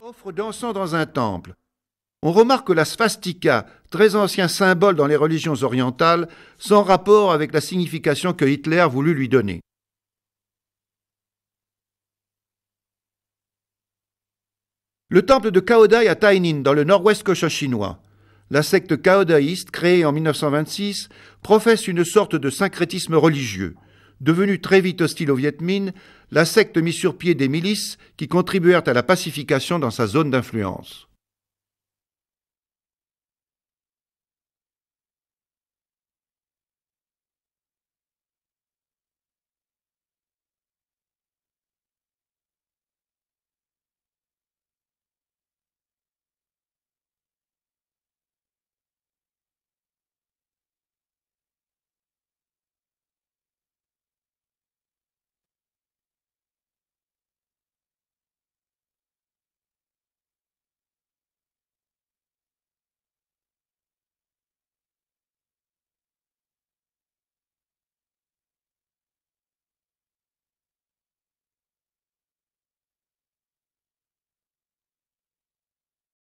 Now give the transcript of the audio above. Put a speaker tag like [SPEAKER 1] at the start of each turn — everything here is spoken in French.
[SPEAKER 1] Offre dansant dans un temple. On remarque la svastika, très ancien symbole dans les religions orientales, sans rapport avec la signification que Hitler voulut lui donner. Le temple de Kaodai à Tainin, dans le nord-ouest cochin-chinois. La secte kaodaïste, créée en 1926, professe une sorte de syncrétisme religieux. Devenue très vite hostile aux Viet Minh, la secte mit sur pied des milices qui contribuèrent à la pacification dans sa zone d'influence.